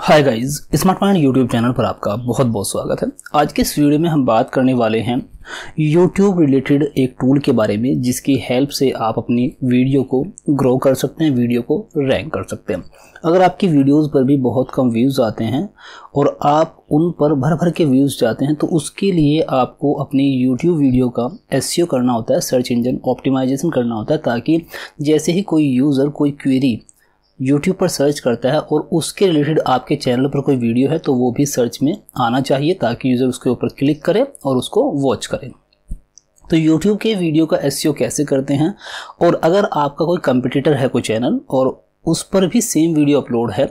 हाय guys mind YouTube channel पर आपका बहुत बहुत स्वागत है आज के इस वीडियो में हम बात करने वाले हैं यूट्यूब रिलेटेड एक टूल के बारे में जिसकी हेल्प से आप अपनी वीडियो को ग्रो कर सकते हैं वीडियो को रैंक कर सकते हैं अगर आपकी वीडियोस पर भी बहुत कम व्यूज़ आते हैं और आप उन पर भर भर के व्यूज़ जाते हैं तो उसके लिए आपको अपनी यूट्यूब वीडियो का एस e करना होता है सर्च इंजन ऑप्टिमाइजेशन करना होता है ताकि जैसे ही कोई यूज़र कोई क्वेरी यूट्यूब पर सर्च करता है और उसके रिलेटेड आपके चैनल पर कोई वीडियो है तो वो भी सर्च में आना चाहिए ताकि यूज़र उसके ऊपर क्लिक करे और उसको वॉच करें तो यूट्यूब के वीडियो का एस e कैसे करते हैं और अगर आपका कोई कंपटीटर है कोई चैनल और उस पर भी सेम वीडियो अपलोड है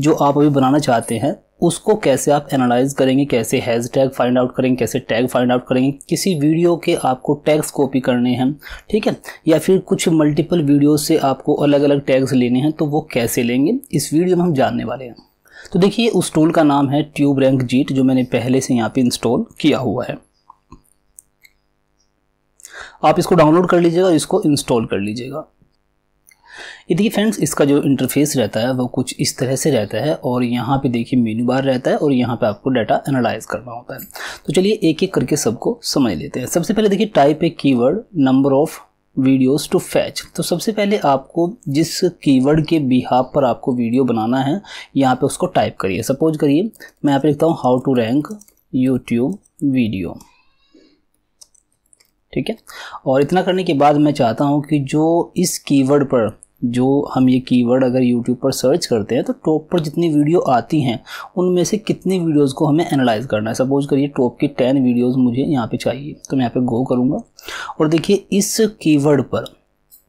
जो आप अभी बनाना चाहते हैं उसको कैसे आप एनालाइज करेंगे कैसे हैज टैग फाइंड आउट करेंगे कैसे टैग फाइंड आउट करेंगे किसी वीडियो के आपको टैग्स कॉपी करने हैं ठीक है या फिर कुछ मल्टीपल वीडियो से आपको अलग अलग टैग्स लेने हैं तो वो कैसे लेंगे इस वीडियो में हम जानने वाले हैं तो देखिए उस टूल का नाम है ट्यूब रैंक जीट जो मैंने पहले से यहाँ पर इंस्टॉल किया हुआ है आप इसको डाउनलोड कर लीजिएगा इसको इंस्टॉल कर लीजिएगा ये देखिए फ्रेंड्स इसका जो इंटरफेस रहता है वो कुछ इस तरह से रहता है और यहाँ पे देखिए मेन्यू बार रहता है और यहाँ पे आपको डाटा एनालाइज करना होता है तो चलिए एक एक करके सबको समझ लेते हैं सबसे पहले देखिए type a keyword number of videos to fetch तो सबसे पहले आपको जिस कीवर्ड के बिहाब पर आपको वीडियो बनाना है यहाँ पे उसको टाइप करिए सपोज करिए मैं यहाँ पे लिखता हूँ how to rank YouTube video ठीक है और इतना करने के बाद मैं चाहता हूँ कि जो इस कीवर्ड पर जो हम ये कीवर्ड अगर यूट्यूब पर सर्च करते हैं तो टॉप पर जितनी वीडियो आती हैं उनमें से कितनी वीडियोस को हमें एनालाइज करना है सपोज करिए टॉप की टेन वीडियोस मुझे यहाँ पे चाहिए तो मैं यहाँ पे गो करूँगा और देखिए इस कीवर्ड पर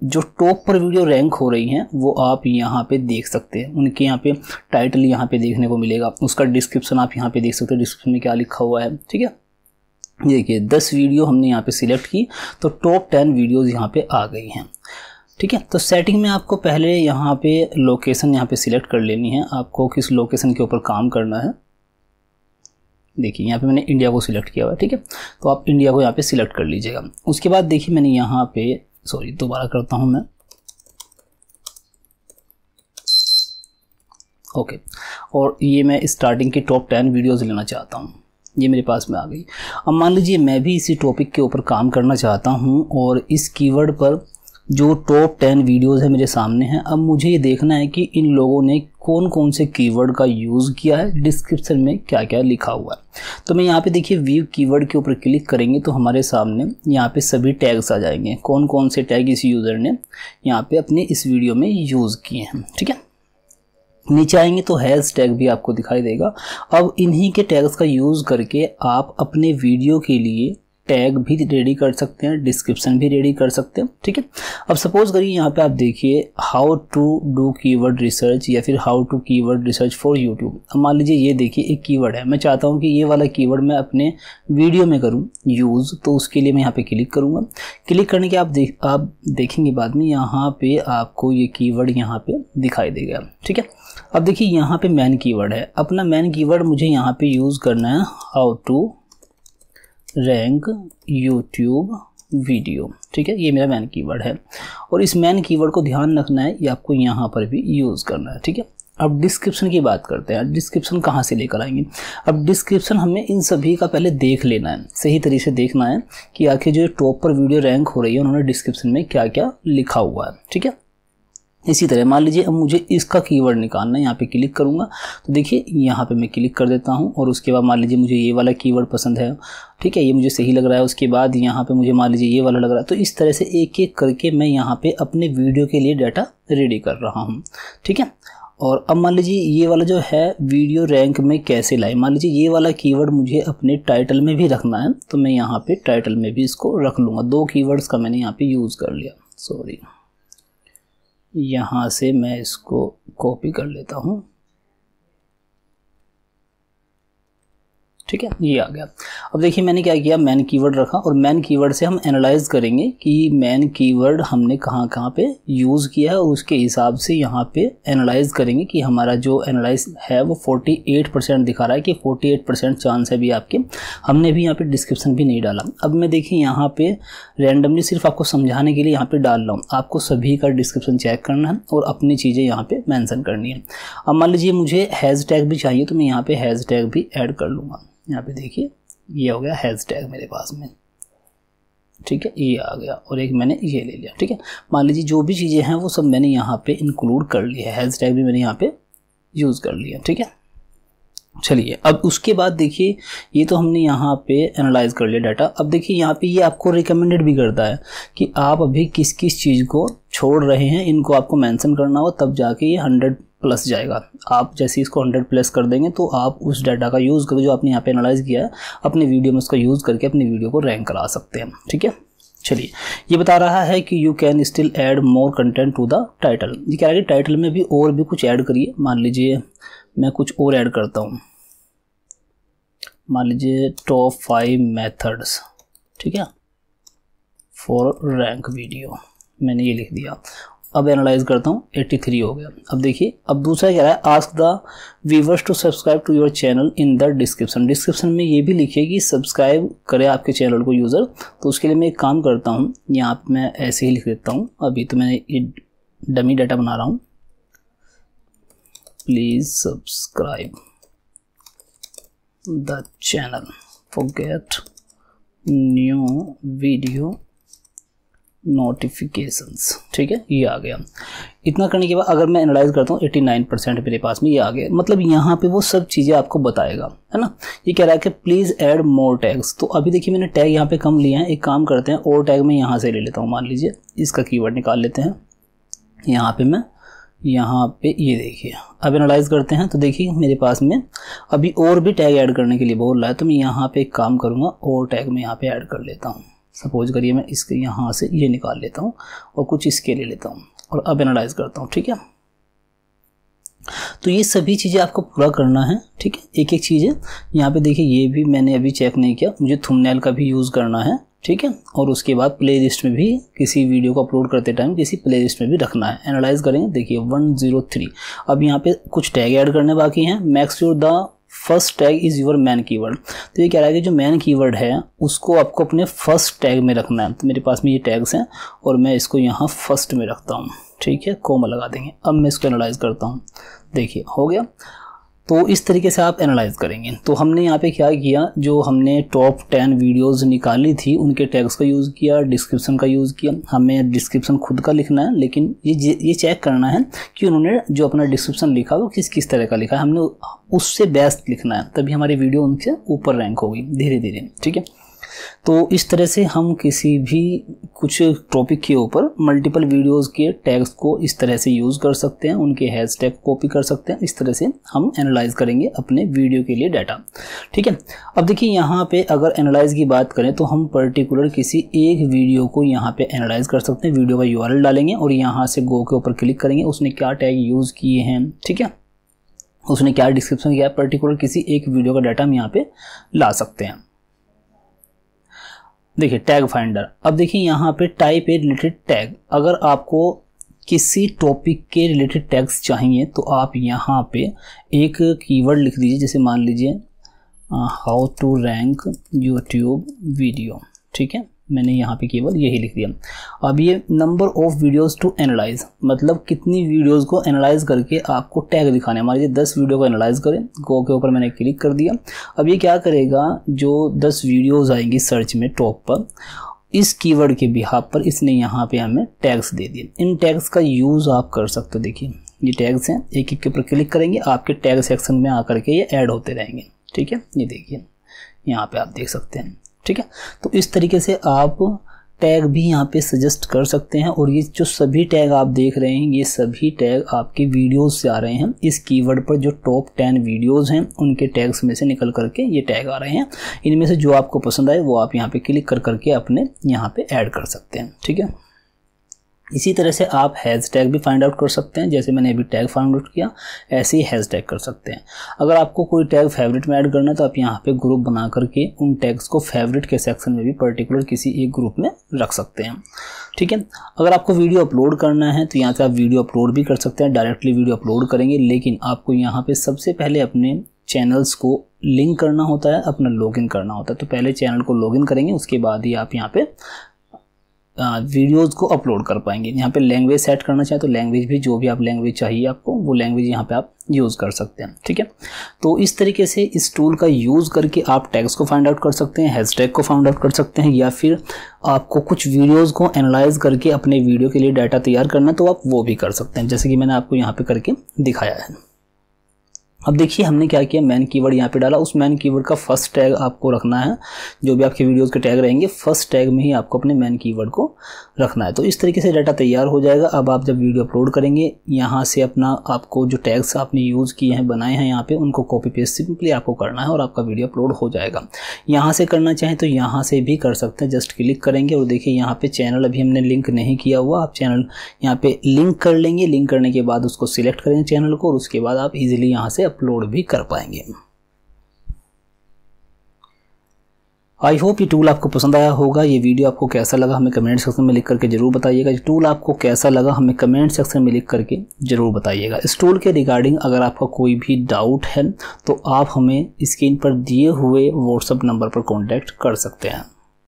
जो टॉप पर वीडियो रैंक हो रही हैं वो आप यहाँ पे देख सकते हैं उनके यहाँ पे टाइटल यहाँ पे देखने को मिलेगा उसका डिस्क्रिप्शन आप यहाँ पे देख सकते हो डिस्क्रिप्शन में क्या लिखा हुआ है ठीक है देखिए दस वीडियो हमने यहाँ पे सिलेक्ट की तो टॉप टेन वीडियोज़ यहाँ पे आ गई हैं ठीक है तो सेटिंग में आपको पहले यहाँ पे लोकेशन यहाँ पे सिलेक्ट कर लेनी है आपको किस लोकेशन के ऊपर काम करना है देखिए यहाँ पे मैंने इंडिया को सिलेक्ट किया हुआ है ठीक है तो आप इंडिया को यहाँ पे सिलेक्ट कर लीजिएगा उसके बाद देखिए मैंने यहाँ पे सॉरी दोबारा करता हूँ मैं ओके और ये मैं स्टार्टिंग की टॉप टेन वीडियोज़ लेना चाहता हूँ ये मेरे पास में आ गई अब मान लीजिए मैं भी इसी टॉपिक के ऊपर काम करना चाहता हूँ और इस कीवर्ड पर जो टॉप टेन वीडियोस है मेरे सामने हैं अब मुझे ये देखना है कि इन लोगों ने कौन कौन से कीवर्ड का यूज़ किया है डिस्क्रिप्शन में क्या क्या लिखा हुआ है तो मैं यहाँ पे देखिए व्यू कीवर्ड के ऊपर क्लिक करेंगे तो हमारे सामने यहाँ पे सभी टैग्स आ जाएंगे कौन कौन से टैग इस यूज़र ने यहाँ पर अपने इस वीडियो में यूज़ किए हैं ठीक है नीचे आएंगे तो हैज़ टैग भी आपको दिखाई देगा अब इन्हीं के टैग्स का यूज़ करके आप अपने वीडियो के लिए टैग भी रेडी कर सकते हैं डिस्क्रिप्शन भी रेडी कर सकते हैं ठीक है अब सपोज करिए यहाँ पे आप देखिए how to do keyword research या फिर how to keyword research for YouTube अब मान लीजिए ये देखिए एक कीवर्ड है मैं चाहता हूँ कि ये वाला कीवर्ड मैं अपने वीडियो में करूँ यूज़ तो उसके लिए मैं यहाँ पर क्लिक करूँगा क्लिक करने के आप देख आप देखेंगे बाद में यहाँ पर आपको ये कीवर्ड यहाँ पर दिखाई देगा ठीक है अब देखिए यहाँ पे मैन कीवर्ड है अपना मैन कीवर्ड मुझे यहाँ पे यूज़ करना है how to rank YouTube video ठीक है ये मेरा मैन कीवर्ड है और इस मैन कीवर्ड को ध्यान रखना है ये आपको यहाँ पर भी यूज़ करना है ठीक है अब डिस्क्रिप्शन की बात करते हैं डिस्क्रिप्शन कहाँ से लेकर आएंगे अब डिस्क्रिप्शन हमें इन सभी का पहले देख लेना है सही तरीके से देखना है कि आखिर जो टॉप पर वीडियो रैंक हो रही है उन्होंने डिस्क्रिप्शन में क्या क्या लिखा हुआ है ठीक है इसी तरह मान लीजिए अब मुझे इसका कीवर्ड निकालना है यहाँ पे क्लिक करूँगा तो देखिए यहाँ पे मैं क्लिक कर देता हूँ और उसके बाद मान लीजिए मुझे ये वाला कीवर्ड पसंद है ठीक है ये मुझे सही लग रहा है उसके बाद यहाँ पे मुझे मान लीजिए ये वाला लग रहा है तो इस तरह से एक एक करके मैं यहाँ पर अपने वीडियो के लिए डाटा रेडी कर रहा हूँ ठीक है और अब मान लीजिए ये वाला जो है वीडियो रैंक में कैसे लाए मान लीजिए ये वाला कीवर्ड मुझे अपने टाइटल में भी रखना है तो मैं यहाँ पे टाइटल में भी इसको रख लूँगा दो कीवर्ड्स का मैंने यहाँ पे यूज़ कर लिया सॉरी यहाँ से मैं इसको कॉपी कर लेता हूँ ठीक है ये आ गया अब देखिए मैंने क्या किया मैन कीवर्ड रखा और मैन कीवर्ड से हम एनालाइज करेंगे कि मैन कीवर्ड हमने कहाँ कहाँ पे यूज़ किया है और उसके हिसाब से यहाँ पे एनालाइज करेंगे कि हमारा जो एनालाइज है वो 48 परसेंट दिखा रहा है कि 48 परसेंट चांस है भी आपके हमने भी यहाँ पे डिस्क्रिप्शन भी नहीं डाला अब मैं देखिए यहाँ पे रैंडमली सिर्फ आपको समझाने के लिए यहाँ पे डाल रहा हूँ आपको सभी का डिस्क्रिप्शन चेक करना है और अपनी चीज़ें यहाँ पे मैंसन करनी है अब मान लीजिए मुझे हैज़ टैग भी चाहिए तो मैं यहाँ पे हैज़ टैग भी एड कर लूँगा यहाँ पे देखिए ये हो गया हैज टैग मेरे पास में ठीक है ये आ गया और एक मैंने ये ले लिया ठीक है मान लीजिए जो भी चीज़ें हैं वो सब मैंने यहाँ पे इंक्लूड कर लिया हैज़ टैग भी मैंने यहाँ पे यूज़ कर लिया ठीक है चलिए अब उसके बाद देखिए ये तो हमने यहाँ पे एनालाइज कर लिया डाटा अब देखिए यहाँ पे ये आपको रिकमेंडेड भी करता है कि आप अभी किस किस चीज़ को छोड़ रहे हैं इनको आपको मेंशन करना हो तब जाके ये हंड्रेड प्लस जाएगा आप जैसे इसको हंड्रेड प्लस कर देंगे तो आप उस डाटा का यूज़ करो जो आपने यहाँ पे एनालाइज किया है अपने वीडियो में उसका यूज़ करके अपनी वीडियो को रैंक करा सकते हैं ठीक है चलिए ये बता रहा है कि you can still add more content to the title ये कह रहा है कि टाइटल में भी और भी कुछ ऐड करिए मान लीजिए मैं कुछ और ऐड करता हूँ मान लीजिए टॉप फाइव मेथड्स ठीक है फॉर रैंक वीडियो मैंने ये लिख दिया अब एनालाइज करता हूँ 83 हो गया अब देखिए अब दूसरा क्या है ask the viewers to subscribe to your channel in the description description में ये भी लिखिए कि सब्सक्राइब करे आपके चैनल को यूज़र तो उसके लिए मैं एक काम करता हूँ यहाँ पर मैं ऐसे ही लिख देता हूँ अभी तो मैं ये डमी डाटा बना रहा हूँ please subscribe the channel forget new video notifications ठीक है ये आ गया इतना करने के बाद अगर मैं एनालाइज करता हूँ 89 परसेंट मेरे पास में ये आ गया मतलब यहाँ पे वो सब चीज़ें आपको बताएगा है ना ये कह रहा है कि प्लीज़ ऐड मोर टैग्स तो अभी देखिए मैंने टैग यहाँ पे कम लिया है एक काम करते हैं और टैग मैं यहाँ से ले लेता हूँ मान लीजिए इसका कीवर्ड निकाल लेते हैं यहाँ पर मैं यहाँ पे ये देखिए अब एनालाइज करते हैं तो देखिए मेरे पास में अभी और भी टैग ऐड करने के लिए बोल रहा है तो मैं यहाँ पे एक काम करूँगा और टैग में यहाँ पे ऐड कर लेता हूँ सपोज करिए मैं इसके यहाँ से ये निकाल लेता हूँ और कुछ इसके ले लेता हूँ और अब एनालाइज करता हूँ ठीक है तो ये सभी चीज़ें आपको पूरा करना है ठीक है एक एक चीज़ है यहाँ पे देखिए ये भी मैंने अभी चेक नहीं किया मुझे थुमनेल का भी यूज़ करना है ठीक है और उसके बाद प्ले लिस्ट में भी किसी वीडियो को अपलोड करते टाइम किसी प्ले लिस्ट में भी रखना है एनालाइज करेंगे देखिए वन जीरो थ्री अब यहाँ पे कुछ टैग ऐड करने बाकी हैं max your the first tag is your main keyword तो ये कह रहा है कि जो मैन कीवर्ड है उसको आपको अपने फर्स्ट टैग में रखना है तो मेरे पास में ये टैग्स हैं और मैं इसको यहाँ फर्स्ट में रखता हूँ ठीक है कोमा लगा देंगे अब मैं इसको एनालाइज करता हूँ देखिए हो गया तो इस तरीके से आप एनालाइज करेंगे तो हमने यहाँ पे क्या किया जो हमने टॉप टेन वीडियोस निकाली थी उनके टैग्स का यूज़ किया डिस्क्रिप्शन का यूज़ किया हमें डिस्क्रिप्शन खुद का लिखना है लेकिन ये ये चेक करना है कि उन्होंने जो अपना डिस्क्रिप्शन लिखा वो किस किस तरह का लिखा है हमने उससे बेस्ट लिखना है तभी हमारी वीडियो उनसे ऊपर रैंक होगी धीरे धीरे ठीक है तो इस तरह से हम किसी भी कुछ टॉपिक के ऊपर मल्टीपल वीडियोस के टैग्स को इस तरह से यूज़ कर सकते हैं उनके हैशटैग कॉपी कर सकते हैं इस तरह से हम एनालाइज करेंगे अपने वीडियो के लिए डाटा ठीक है अब देखिए यहाँ पे अगर एनालाइज की बात करें तो हम पर्टिकुलर किसी एक वीडियो को यहाँ पे एनालाइज कर सकते हैं वीडियो का यू डालेंगे और यहाँ से गो के ऊपर क्लिक करेंगे उसने क्या टैग यूज़ किए हैं ठीक है उसने क्या डिस्क्रिप्शन किया है पर्टिकुलर किसी एक वीडियो का डाटा हम यहाँ पे ला सकते हैं देखिए टैग फाइंडर अब देखिए यहाँ पे टाइप ए रिलेटेड टैग अगर आपको किसी टॉपिक के रिलेटेड टैग्स चाहिए तो आप यहाँ पे एक कीवर्ड लिख दीजिए जैसे मान लीजिए how to rank YouTube video ठीक है मैंने यहाँ पे केवल यही लिख दिया अब ये number of videos to analyze मतलब कितनी वीडियोस को एनालाइज करके आपको टैग दिखाने मान लीजिए दस वीडियो को एनालाइज करें गो के ऊपर मैंने क्लिक कर दिया अब ये क्या करेगा जो दस वीडियोस आएंगी सर्च में टॉप पर इस कीवर्ड के बिहार पर इसने यहाँ पर हमें टैग्स दे दिए इन टैग्स का यूज़ आप कर सकते हो देखिए ये टैग्स हैं एक एक के ऊपर क्लिक करेंगे आपके टैग सेक्शन में आकर के ये ऐड होते रहेंगे ठीक है ये देखिए यहाँ पे आप देख सकते हैं ठीक है तो इस तरीके से आप टैग भी यहाँ पे सजेस्ट कर सकते हैं और ये जो सभी टैग आप देख रहे हैं ये सभी टैग आपके वीडियोस से आ रहे हैं इस कीवर्ड पर जो टॉप टेन वीडियोस हैं उनके टैग्स में से निकल करके ये टैग आ रहे हैं इनमें से जो आपको पसंद आए वो आप यहाँ पे क्लिक कर करके अपने यहाँ पे ऐड कर सकते हैं ठीक है इसी तरह से आप हैज़ टैग भी फाइंड आउट कर सकते हैं जैसे मैंने अभी टैग फाइंड आउट किया ऐसे ही हैज़ टैग कर सकते हैं अगर आपको कोई टैग फेवरेट में ऐड करना है तो आप यहाँ पे ग्रुप बना करके उन टैग्स को फेवरेट के सेक्शन में भी पर्टिकुलर किसी एक ग्रुप में रख सकते हैं ठीक है अगर आपको वीडियो अपलोड करना है तो यहाँ से आप वीडियो अपलोड भी कर सकते हैं डायरेक्टली वीडियो अपलोड करेंगे लेकिन आपको यहाँ पर सबसे पहले अपने चैनल्स को लिंक करना होता है अपना लॉगिन करना होता है तो पहले चैनल को लॉगिन करेंगे उसके बाद ही आप यहाँ पे वीडियोस को अपलोड कर पाएंगे यहाँ पे लैंग्वेज सेट करना चाहें तो लैंग्वेज भी जो भी आप लैंग्वेज चाहिए आपको वो लैंग्वेज यहाँ पे आप यूज़ कर सकते हैं ठीक है तो इस तरीके से इस टूल का यूज़ करके आप टैग्स को फाइंड आउट कर सकते हैं हैशटैग को फाइंड आउट कर सकते हैं या फिर आपको कुछ वीडियोज़ को एनालाइज करके अपने वीडियो के लिए डाटा तैयार करना तो आप वो भी कर सकते हैं जैसे कि मैंने आपको यहाँ पर करके दिखाया है अब देखिए हमने क्या किया मैन कीवर्ड यहाँ पे डाला उस मैन कीवर्ड का फर्स्ट टैग आपको रखना है जो भी आपके वीडियोस के टैग रहेंगे फर्स्ट टैग में ही आपको अपने मैन कीवर्ड को रखना है तो इस तरीके से डाटा तैयार हो जाएगा अब आप जब वीडियो अपलोड करेंगे यहाँ से अपना आपको जो टैग्स आपने यूज़ किए हैं बनाए हैं यहाँ पर उनको कॉपी पेस्ट सिंपली आपको करना है और आपका वीडियो अपलोड हो जाएगा यहाँ से करना चाहें तो यहाँ से भी कर सकते हैं जस्ट क्लिक करेंगे और देखिए यहाँ पर चैनल अभी हमने लिंक नहीं किया हुआ आप चैनल यहाँ पर लिंक कर लेंगे लिंक करने के बाद उसको सिलेक्ट करेंगे चैनल को और उसके बाद आप ईजिली यहाँ से अपलोड भी कर पाएंगे आई होप ये टूल आपको पसंद आया होगा ये वीडियो आपको कैसा लगा हमें कमेंट सेक्शन में लिख करके जरूर बताइएगा ये टूल आपको कैसा लगा हमें कमेंट सेक्शन में लिख करके जरूर बताइएगा इस टूल के रिगार्डिंग अगर आपका कोई भी डाउट है तो आप हमें स्क्रीन पर दिए हुए व्हाट्सअप नंबर पर कॉन्टैक्ट कर सकते हैं